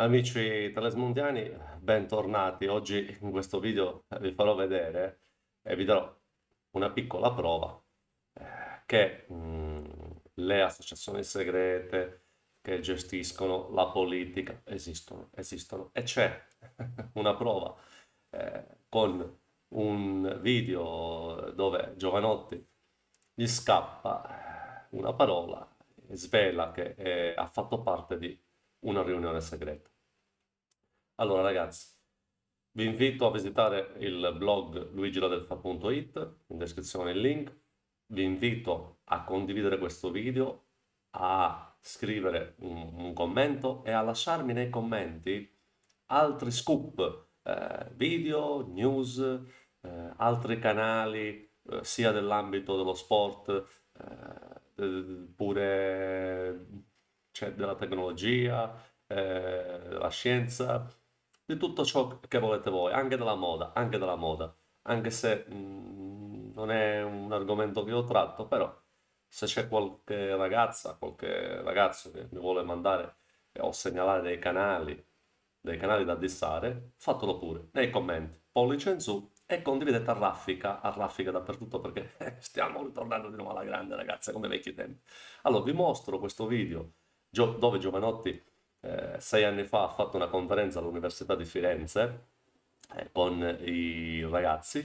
Amici Telesmondiani, bentornati. Oggi in questo video vi farò vedere e vi darò una piccola prova eh, che mm, le associazioni segrete che gestiscono la politica esistono, esistono. E c'è una prova eh, con un video dove Giovanotti gli scappa una parola svela che è, eh, ha fatto parte di una riunione segreta. Allora ragazzi, vi invito a visitare il blog luigiladelfa.it, in descrizione il link. Vi invito a condividere questo video, a scrivere un, un commento e a lasciarmi nei commenti altri scoop, eh, video, news, eh, altri canali, eh, sia dell'ambito dello sport, eh, eh, pure cioè della tecnologia, eh, la scienza, di tutto ciò che volete voi, anche della moda, anche della moda, anche se mh, mm, non è un argomento che io tratto, però se c'è qualche ragazza, qualche ragazzo che mi vuole mandare eh, o segnalare dei canali, dei canali da dissare, fatelo pure nei commenti, pollice in su e condividete a raffica, a raffica dappertutto perché stiamo ritornando di nuovo alla grande ragazza come vecchi tempi. Allora vi mostro questo video Gio- dove Giovanotti eh, sei anni fa ha fatto una conferenza all'Università di Firenze eh, con i ragazzi,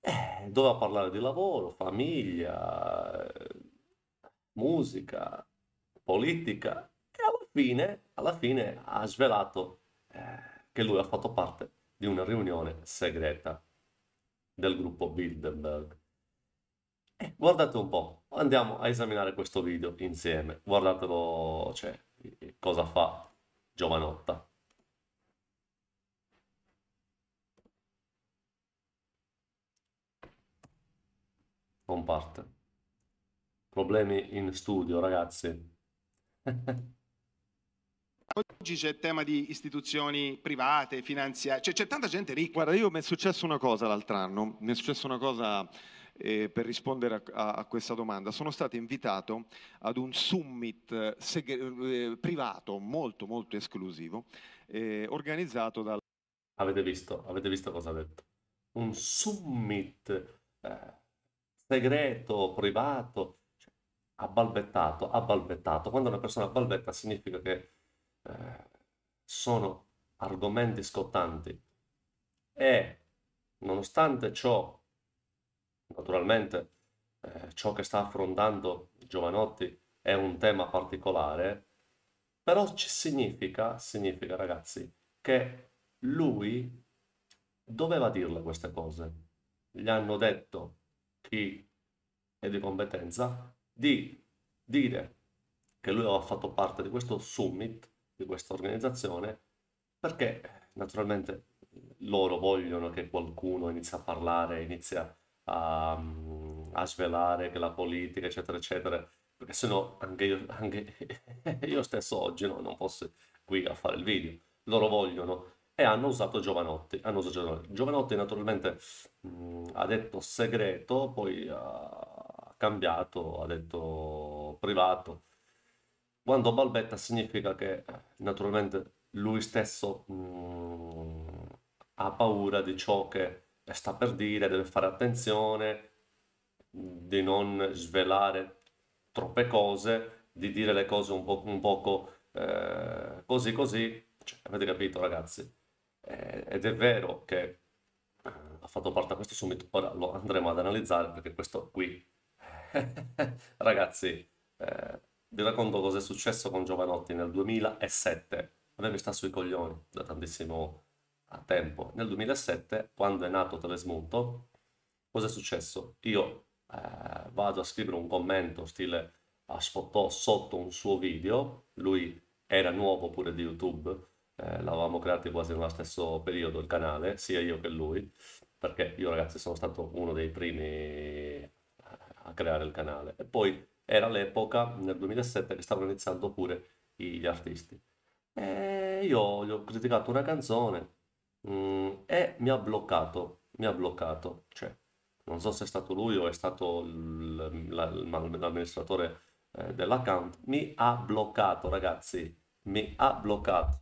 eh, ha parlato di lavoro, famiglia, eh, musica, politica e alla fine, alla fine ha svelato eh, che lui ha fatto parte di una riunione segreta del gruppo Bilderberg. Eh, guardate un po', andiamo a esaminare questo video insieme, guardatelo, cioè, eh, cosa fa Giovanotta. Non parte. Problemi in studio, ragazzi. Oggi c'è il tema di istituzioni private, finanziarie, cioè, c'è, tanta gente ricca. Guarda, io mi è successa una cosa l'altro anno, mi è successa una cosa eh, per rispondere a, a, questa domanda, sono stato invitato ad un summit eh, segre- eh, privato molto molto esclusivo eh, organizzato dal... Avete visto, avete visto cosa ha detto? Un summit eh, segreto, privato, cioè, ha balbettato, ha balbettato. Quando una persona balbetta significa che eh, sono argomenti scottanti e nonostante ciò Naturalmente eh, ciò che sta affrontando Giovanotti è un tema particolare, però ci significa, significa ragazzi, che lui doveva dirle queste cose. Gli hanno detto chi è di competenza di dire che lui aveva fatto parte di questo summit, di questa organizzazione, perché naturalmente loro vogliono che qualcuno inizi a parlare, inizia a a, a svelare che la politica, eccetera, eccetera, perché sennò anche io, anche io stesso oggi no, non fossi qui a fare il video. Loro vogliono e hanno usato Giovanotti. Hanno usato Giovanotti. Giovanotti naturalmente mh, ha detto segreto, poi ha cambiato, ha detto privato. Quando balbetta significa che naturalmente lui stesso mh, ha paura di ciò che sta per dire, deve fare attenzione di non svelare troppe cose, di dire le cose un, po', un poco eh, così così. Cioè, avete capito ragazzi? Eh, ed è vero che eh, ha fatto parte a questo summit, ora lo andremo ad analizzare perché questo qui... ragazzi, eh, vi racconto cosa è successo con Giovanotti nel 2007. A me mi sta sui coglioni da tantissimo tempo a tempo. Nel 2007, quando è nato Telesmunto, cosa è successo? Io eh, vado a scrivere un commento stile a ah, sfottò sotto un suo video, lui era nuovo pure di YouTube, eh, l'avevamo creato quasi nello stesso periodo il canale, sia io che lui, perché io ragazzi sono stato uno dei primi eh, a creare il canale. E poi era l'epoca, nel 2007, che stavano iniziando pure gli artisti. E io gli ho criticato una canzone, Mm, e mi ha bloccato, mi ha bloccato. Cioè, non so se è stato lui o è stato l'amministratore eh, dell'account, mi ha bloccato ragazzi, mi ha bloccato.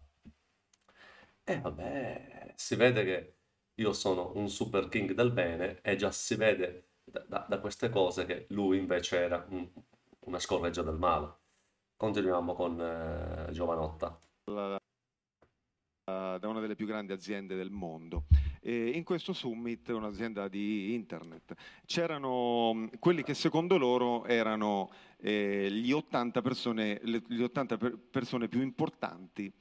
E eh, vabbè, si vede che io sono un super king del bene e già si vede da, da, da queste cose che lui invece era un, una scorreggia del male. Continuiamo con eh, Giovanotta. La, la. Eh, da una delle più grandi aziende del mondo. E in questo summit, un'azienda di internet, c'erano quelli che secondo loro erano eh, 80 persone, le 80 per persone più importanti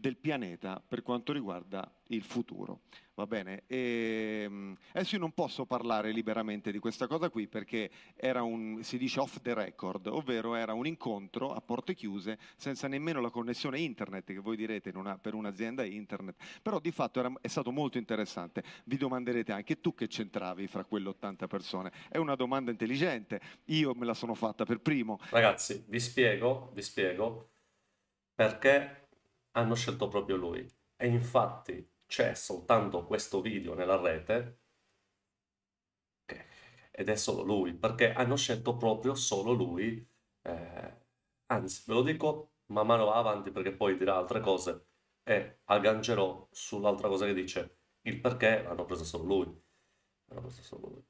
del pianeta per quanto riguarda il futuro. Va bene? E, ehm, adesso io non posso parlare liberamente di questa cosa qui perché era un, si dice off the record, ovvero era un incontro a porte chiuse senza nemmeno la connessione internet, che voi direte una, per un'azienda internet, però di fatto era, è stato molto interessante. Vi domanderete anche tu che c'entravi fra quelle 80 persone? È una domanda intelligente, io me la sono fatta per primo. Ragazzi, vi spiego, vi spiego perché hanno scelto proprio lui. E infatti c'è soltanto questo video nella rete ed è solo lui, perché hanno scelto proprio solo lui. Eh, anzi, ve lo dico man mano avanti perché poi dirà altre cose e aggancerò sull'altra cosa che dice il perché hanno preso solo lui. Hanno preso solo lui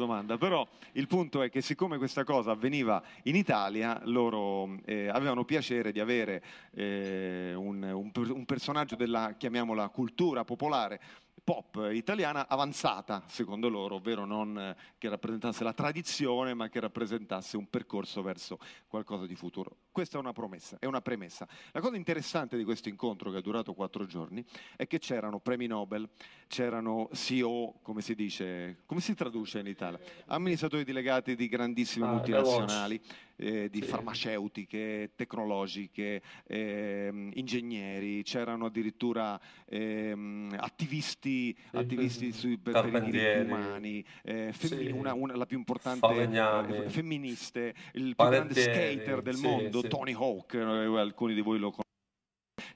domanda, però il punto è che siccome questa cosa avveniva in Italia, loro eh, avevano piacere di avere eh, un, un, un personaggio della, chiamiamola, cultura popolare pop italiana avanzata, secondo loro, ovvero non eh, che rappresentasse la tradizione, ma che rappresentasse un percorso verso qualcosa di futuro. Questa è una promessa, è una premessa. La cosa interessante di questo incontro, che è durato quattro giorni, è che c'erano premi Nobel, c'erano CEO, come si dice, come si traduce in Italia? Amministratori delegati di grandissime ah, multinazionali eh, di sì. farmaceutiche, tecnologiche, ehm, ingegneri, c'erano addirittura ehm, attivisti, sì. attivisti sui, per, per i diritti umani, eh, femmin- sì. una, una, la più importante eh, femministe, il più grande skater del mondo, Tony Hawk, eh, alcuni di voi lo conoscono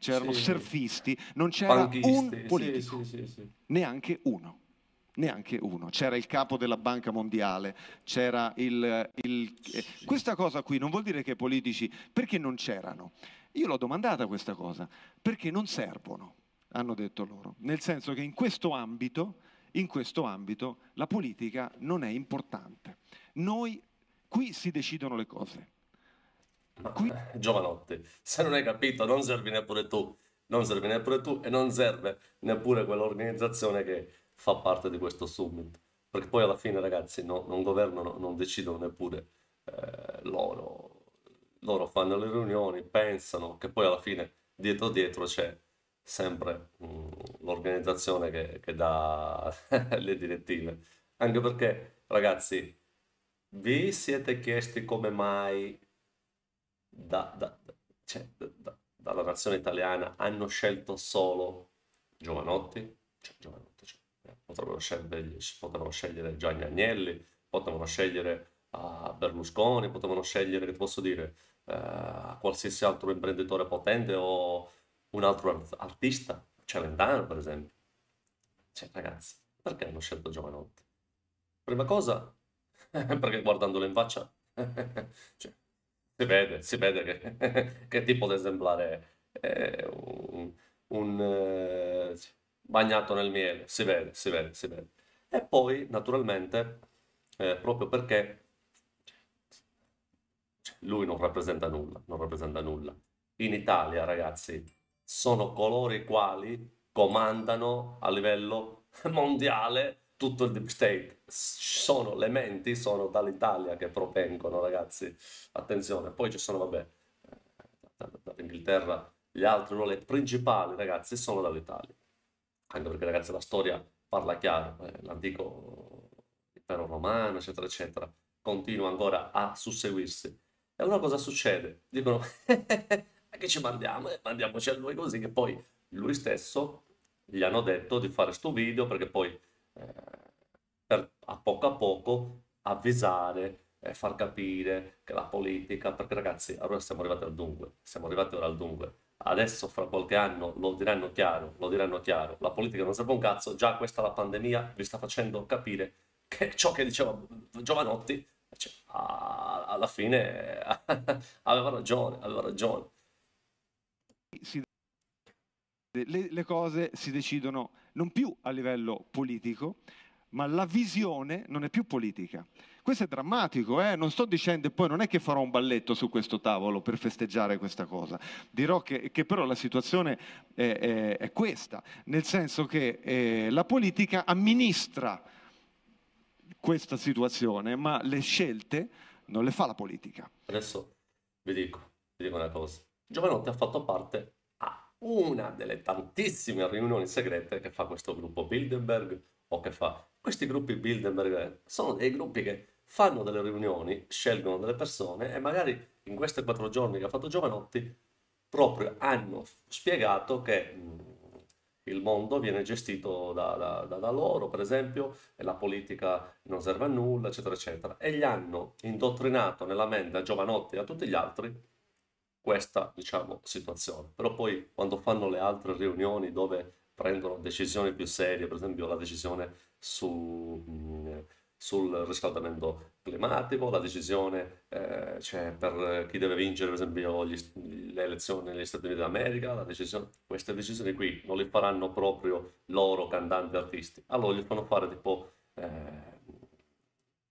c'erano sì. surfisti, non c'era Bandisti, un politico, sì, sì, neanche uno neanche uno. C'era il capo della Banca Mondiale, c'era il... il... Eh, sì. Questa cosa qui non vuol dire che i politici... Perché non c'erano? Io l'ho domandata questa cosa, perché non servono, hanno detto loro, nel senso che in questo ambito, in questo ambito la politica non è importante. Noi qui si decidono le cose. Qui... Eh, Giovanotti, se non hai capito, non servi neppure tu, non servi neppure tu e non serve neppure quell'organizzazione che fa parte di questo summit. Perché poi alla fine, ragazzi, no, non governano, non decidono neppure eh, loro. Loro fanno le riunioni, pensano che poi alla fine dietro dietro c'è sempre mh, mm, l'organizzazione che, che dà le direttive. Anche perché, ragazzi, vi siete chiesti come mai da, da, cioè, da, dalla nazione italiana hanno scelto solo Giovanotti? Cioè, Giovanotti potrebbero scegliere, potevano scegliere Gianni Agnelli, potevano scegliere uh, Berlusconi, potevano scegliere, che posso dire, uh, qualsiasi altro imprenditore potente o un altro artista, Celentano per esempio. Cioè ragazzi, perché hanno scelto Giovanotti? Prima cosa, perché guardandolo in faccia, cioè, si vede, si vede che, che tipo di esemplare è un... un eh, bagnato nel miele, si vede, si vede, si vede. E poi, naturalmente, eh, proprio perché cioè, lui non rappresenta nulla, non rappresenta nulla. In Italia, ragazzi, sono coloro i quali comandano a livello mondiale tutto il deep state. Sono le menti, sono dall'Italia che propengono, ragazzi. Attenzione, poi ci sono, vabbè, eh, dall'Inghilterra, gli altri ruoli principali, ragazzi, sono dall'Italia anche perché ragazzi la storia parla chiaro, eh, l'antico impero romano, eccetera, eccetera, continua ancora a susseguirsi. E allora cosa succede? Dicono, ma che ci mandiamo? Eh, mandiamoci a lui così, che poi lui stesso gli hanno detto di fare sto video perché poi eh, per, a poco a poco avvisare e far capire che la politica, perché ragazzi, allora siamo arrivati al dunque, siamo arrivati ora al dunque adesso fra qualche anno lo diranno chiaro, lo diranno chiaro, la politica non serve un cazzo, già questa la pandemia vi sta facendo capire che ciò che diceva Giovanotti cioè, alla fine aveva ragione, aveva ragione. le, le cose si decidono non più a livello politico, ma la visione non è più politica. Questo è drammatico, eh? non sto dicendo e poi non è che farò un balletto su questo tavolo per festeggiare questa cosa, dirò che, che però la situazione è, è, è, questa, nel senso che eh, la politica amministra questa situazione, ma le scelte non le fa la politica. Adesso vi dico, vi dico una cosa, Giovanotti ha fatto parte a una delle tantissime riunioni segrete che fa questo gruppo Bilderberg o che fa questi gruppi Bilderberg sono dei gruppi che fanno delle riunioni, scelgono delle persone e magari in questi quattro giorni che ha fatto Giovanotti proprio hanno spiegato che mm, il mondo viene gestito da, da, da, loro, per esempio, e la politica non serve a nulla, eccetera, eccetera. E gli hanno indottrinato nella mente a Giovanotti e a tutti gli altri questa, diciamo, situazione. Però poi quando fanno le altre riunioni dove prendono decisioni più serie, per esempio la decisione su, mm, sul riscaldamento climatico, la decisione eh, cioè per chi deve vincere per esempio gli, le elezioni negli Stati Uniti d'America, la decisione, queste decisioni qui non le faranno proprio loro cantanti artisti, allora gli fanno fare tipo eh,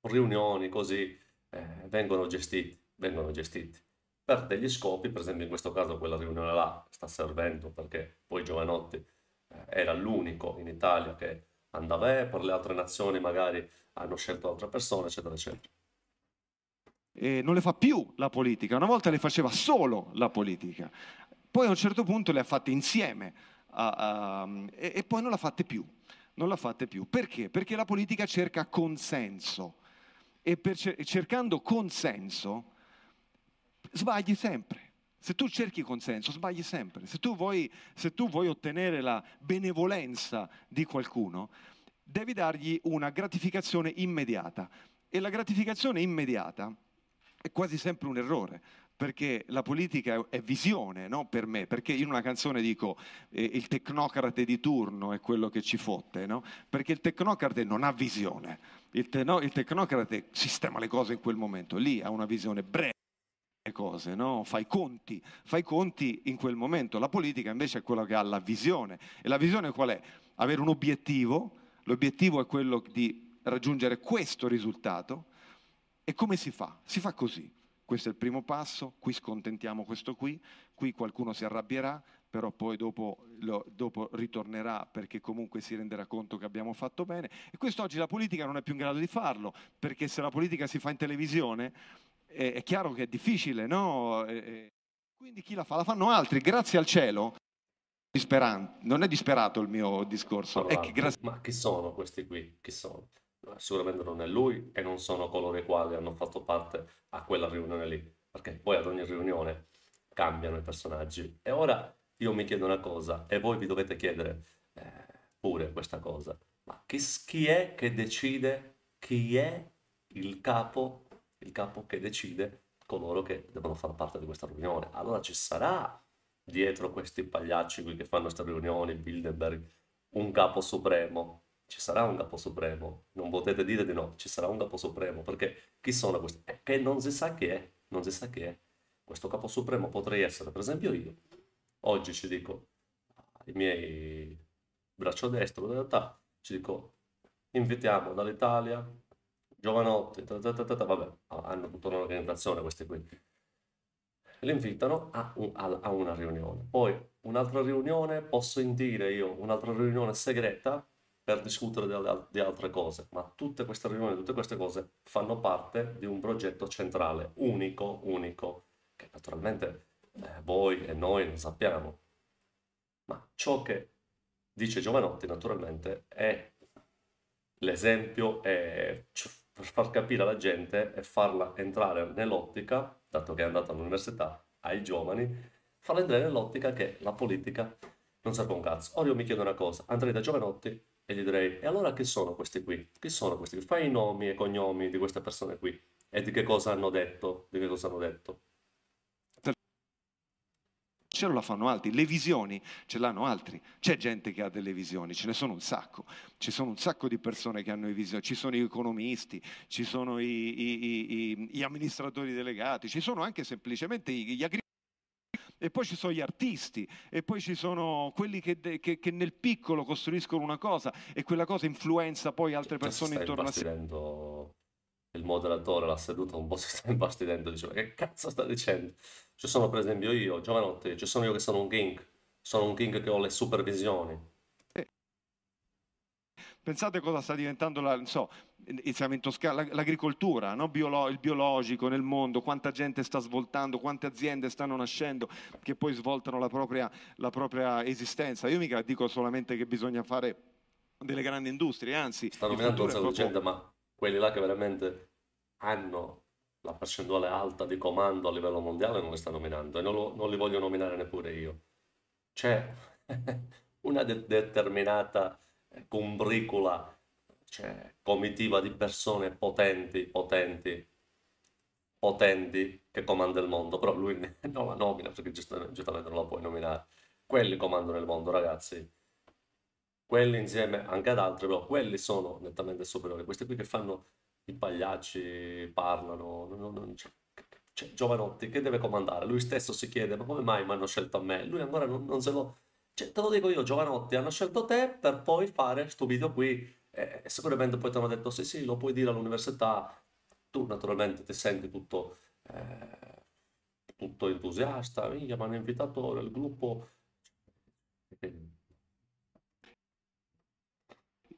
riunioni così, eh, vengono gestiti, vengono gestiti per degli scopi, per esempio in questo caso quella riunione là sta servendo perché poi Giovanotti era l'unico in Italia che andava, eh, per le altre nazioni magari hanno scelto altre persone, eccetera, eccetera. E non le fa più la politica, una volta le faceva solo la politica, poi a un certo punto le ha fatte insieme a, a, e, e, poi non la fatte più, non la fatte più. Perché? Perché la politica cerca consenso e per, cercando consenso sbagli sempre se tu cerchi consenso sbagli sempre. Se tu vuoi, se tu vuoi ottenere la benevolenza di qualcuno, devi dargli una gratificazione immediata. E la gratificazione immediata è quasi sempre un errore, perché la politica è visione, no? Per me, perché in una canzone dico eh, il tecnocrate di turno è quello che ci fotte, no? Perché il tecnocrate non ha visione, il, te- no, il tecnocrate sistema le cose in quel momento, lì ha una visione breve cose, no? fai conti, fai conti in quel momento. La politica invece è quella che ha la visione. E la visione qual è? Avere un obiettivo, l'obiettivo è quello di raggiungere questo risultato. E come si fa? Si fa così. Questo è il primo passo, qui scontentiamo questo qui, qui qualcuno si arrabbierà, però poi dopo, lo, dopo, ritornerà perché comunque si renderà conto che abbiamo fatto bene. E questo oggi la politica non è più in grado di farlo, perché se la politica si fa in televisione è, è chiaro che è difficile, no? E, quindi chi la fa? La fanno altri, grazie al cielo. Disperan- non è disperato il mio discorso. Allora, che grazie... Ma chi sono questi qui? Chi sono? Sicuramente non è lui e non sono coloro i quali hanno fatto parte a quella riunione lì, perché poi ad ogni riunione cambiano i personaggi. E ora io mi chiedo una cosa e voi vi dovete chiedere eh, pure questa cosa. Ma chi, chi è che decide chi è il capo il capo che decide coloro che devono far parte di questa riunione. Allora ci sarà dietro questi pagliacci qui che fanno queste riunioni, Bilderberg, un capo supremo. Ci sarà un capo supremo, non potete dire di no, ci sarà un capo supremo, perché chi sono questi? che non si sa chi è, non si sa chi è. Questo capo supremo potrei essere, per esempio, io. Oggi ci dico ai ah, miei braccio destro, in realtà, ci dico invitiamo dall'Italia giovanotti, ta ta ta vabbè, hanno tutta un'organizzazione questi qui. Li invitano a, un, a, a una riunione. Poi un'altra riunione, posso indire io, un'altra riunione segreta per discutere di, di altre cose, ma tutte queste riunioni, tutte queste cose fanno parte di un progetto centrale, unico, unico, che naturalmente eh, voi e noi non sappiamo. Ma ciò che dice Giovanotti naturalmente è l'esempio, è per far capire alla gente e farla entrare nell'ottica, dato che è andata all'università, ai giovani, farla entrare nell'ottica che la politica non serve un cazzo. Ora io mi chiedo una cosa, andrei da giovanotti e gli direi, e allora chi sono questi qui? Chi sono questi qui? Fai i nomi e cognomi di queste persone qui e di che cosa hanno detto, di che cosa hanno detto ce la fanno altri, le visioni ce l'hanno altri, c'è gente che ha delle visioni, ce ne sono un sacco, ci sono un sacco di persone che hanno visioni, ci sono gli economisti, ci sono i, i, i, gli amministratori delegati, ci sono anche semplicemente gli agricoltori e poi ci sono gli artisti, e poi ci sono quelli che, che, che, nel piccolo costruiscono una cosa e quella cosa influenza poi altre cioè, persone intorno a sé. Il moderatore, la seduta un po' si sta imbastidendo, diceva che cazzo sta dicendo? Ci sono per esempio io, giovanotte, ci sono io che sono un king, sono un king che ho le supervisioni. Eh. Pensate cosa sta diventando la, so, Toscana, l'agricoltura, no? Biolo, il biologico nel mondo, quanta gente sta svoltando, quante aziende stanno nascendo che poi svoltano la propria, la propria esistenza. Io mica dico solamente che bisogna fare delle grandi industrie, anzi... Stanno nominando la proprio... gente, ma quelli là che veramente hanno la percentuale alta di comando a livello mondiale non le sta nominando e non, lo, non li voglio nominare neppure io. C'è una de- determinata eh, combricula, cioè, comitiva di persone potenti, potenti, potenti che comanda il mondo, però lui non la nomina perché giustamente non la puoi nominare. Quelli comandano il mondo, ragazzi. Quelli insieme anche ad altri, però quelli sono nettamente superiori. Questi qui che fanno i pagliacci parlano, non, non, cioè, cioè, Giovanotti che deve comandare? Lui stesso si chiede, ma come mai mi hanno scelto a me? Lui ancora non, non se lo... Cioè, te lo dico io, Giovanotti, hanno scelto te per poi fare questo video qui. Eh, sicuramente poi ti hanno detto, sì sì, lo puoi dire all'università. Tu naturalmente ti senti tutto, eh, tutto entusiasta, mi hanno invitato il gruppo... Cioè,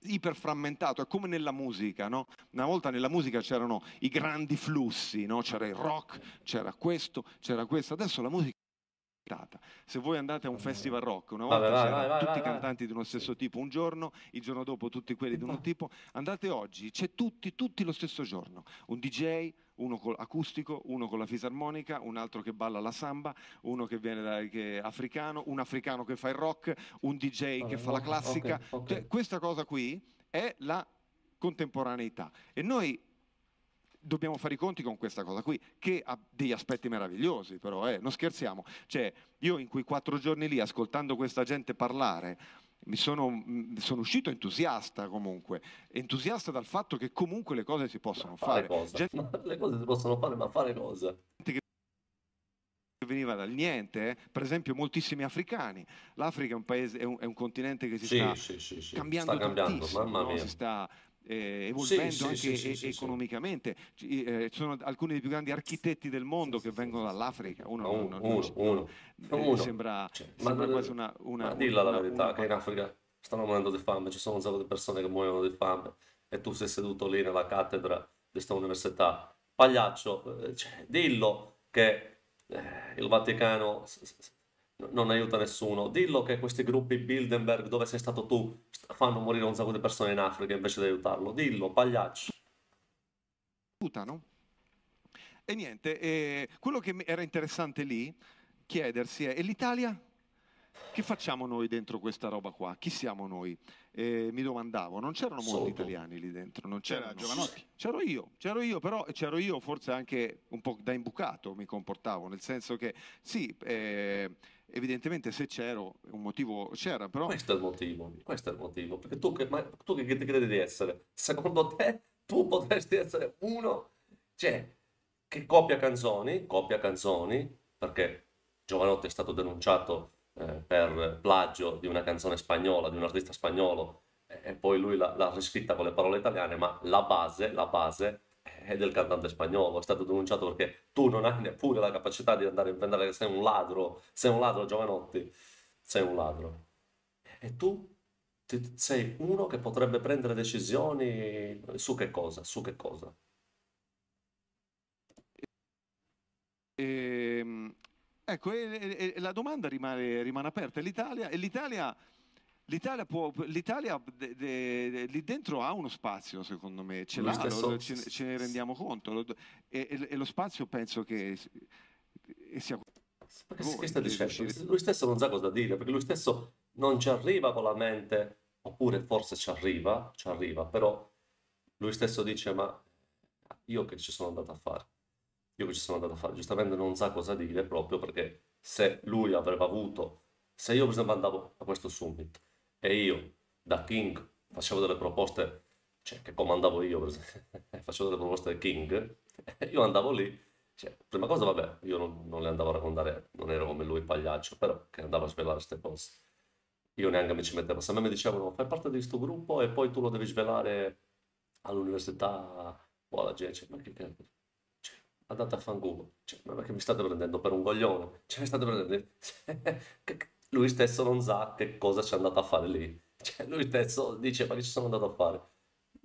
iperframmentato, è come nella musica, no? Una volta nella musica c'erano i grandi flussi, no? C'era il rock, c'era questo, c'era questo, adesso la musica aspettata. Se voi andate a un festival rock, una volta vai, vai, vai, tutti i cantanti di uno stesso tipo un giorno, il giorno dopo tutti quelli di un tipo, andate oggi, c'è tutti, tutti lo stesso giorno. Un DJ, uno con acustico, uno con la fisarmonica, un altro che balla la samba, uno che viene da, che è africano, un africano che fa il rock, un DJ che fa la classica. Okay, okay. Cioè, questa cosa qui è la contemporaneità. E noi dobbiamo fare i conti con questa cosa qui, che ha degli aspetti meravigliosi però, eh, non scherziamo. Cioè, io in quei quattro giorni lì, ascoltando questa gente parlare, mi sono, mm, sono, uscito entusiasta comunque, entusiasta dal fatto che comunque le cose si possono fare. fare. Gente... le cose si possono fare, ma fare cosa? Che veniva dal niente, eh. per esempio moltissimi africani. L'Africa è un paese, è un, è un continente che si sì, sta sì, sì, cambiando, sta cambiando no? si sta eh, evolvendo sì, anche sì, sì, economicamente. Ci eh, sono alcuni dei più grandi architetti del mondo che vengono dall'Africa. Uno, oh, uno, uno, uno, eh, uno. sembra, cioè, sembra ma, quasi una, una, Ma dilla la verità, una... che in Africa stanno morendo di fame, ci sono zero di persone che muoiono di fame e tu sei seduto lì nella cattedra di questa università. Pagliaccio, eh, cioè, dillo che eh, il Vaticano non aiuta nessuno. Dillo che questi gruppi Bilderberg, dove sei stato tu, fanno morire un sacco di persone in Africa invece di aiutarlo. Dillo, pagliaccio. Putano. E niente, eh, quello che era interessante lì chiedersi è, e l'Italia? Che facciamo noi dentro questa roba qua? Chi siamo noi? Eh, mi domandavo, non c'erano molti italiani lì dentro, non c'era Giovanotti. C'ero io, c'ero io, però c'ero io forse anche un po' da imbucato mi comportavo, nel senso che sì, eh, evidentemente se c'ero un motivo c'era, però... Questo è il motivo, questo è il motivo, perché tu che, ma, tu che ti credi di essere? Secondo te tu potresti essere uno, cioè, che copia canzoni, copia canzoni, perché Giovanotti è stato denunciato eh, per plagio di una canzone spagnola, di un artista spagnolo, e poi lui l'ha, riscritta con le parole italiane, ma la base, la base è del cantante spagnolo, è stato denunciato perché tu non hai neppure la capacità di andare a inventare che sei un ladro, sei un ladro Giovanotti, sei un ladro. E tu sei uno che potrebbe prendere decisioni su che cosa, su che cosa. Ehm, Ecco, e, e, la domanda rimane, rimane aperta. L'Italia, l'Italia, l'Italia, può, l'Italia de, de, de, lì dentro ha uno spazio, secondo me, ce, l'ha, lo, ce, ce ne rendiamo conto. Lo, e, e, e, lo spazio penso che, che sia... Perché voi, che sta dicendo? Lui stesso non sa cosa dire, perché lui stesso non ci arriva con la mente, oppure forse ci arriva, ci arriva, però lui stesso dice ma io che ci sono andato a fare? io ci sono andato a fare, giustamente non sa cosa dire proprio perché se lui avrebbe avuto, se io per esempio andavo a questo summit e io da King facevo delle proposte, cioè che comandavo io per esempio, facevo delle proposte da King, io andavo lì, cioè, prima cosa vabbè, io non, non, le andavo a raccontare, non ero come lui pagliaccio, però che andavo a svelare queste cose. Io neanche mi ci mettevo, se a me mi dicevano fai parte di questo gruppo e poi tu lo devi svelare all'università o alla gente, ma che cazzo andate a fanculo. Cioè, non è che mi state prendendo per un coglione, cioè mi state prendendo... lui stesso non sa che cosa c'è andato a fare lì. Cioè, lui stesso dice, ma che ci sono andato a fare?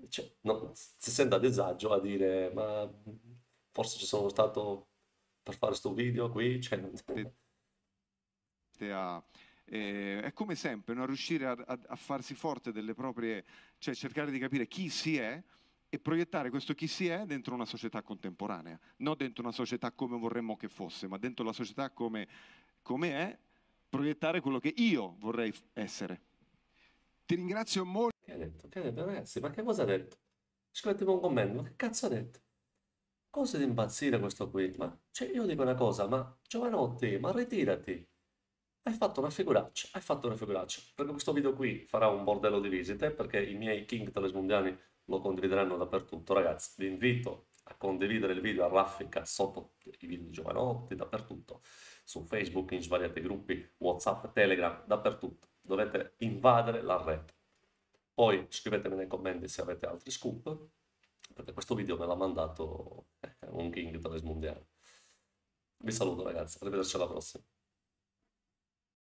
Cioè, no, si sente a disagio a dire, ma forse ci sono stato per fare questo video qui, cioè... Te eh, è come sempre non riuscire a, a, a farsi forte delle proprie, cioè cercare di capire chi si è, e proiettare questo chi si è dentro una società contemporanea, non dentro una società come vorremmo che fosse, ma dentro la società come, come è, proiettare quello che io vorrei essere. Ti ringrazio molto. Che ha detto? Che ha detto ragazzi? Ma che cosa ha detto? Scrivetemi un commento, ma che cazzo ha detto? Cosa di impazzire questo qui? Ma cioè, io dico una cosa, ma Giovanotti, ma ritirati. Hai fatto una figuraccia, hai fatto una figuraccia. Perché questo video qui farà un bordello di visite perché i miei king telesmundiani lo condivideranno dappertutto ragazzi vi invito a condividere il video a raffica sotto i video di giovanotti dappertutto su facebook in svariati gruppi whatsapp telegram dappertutto dovete invadere la rete poi scrivetemi nei commenti se avete altri scoop perché questo video me l'ha mandato eh, un king 3 mondiale vi saluto ragazzi arrivederci alla prossima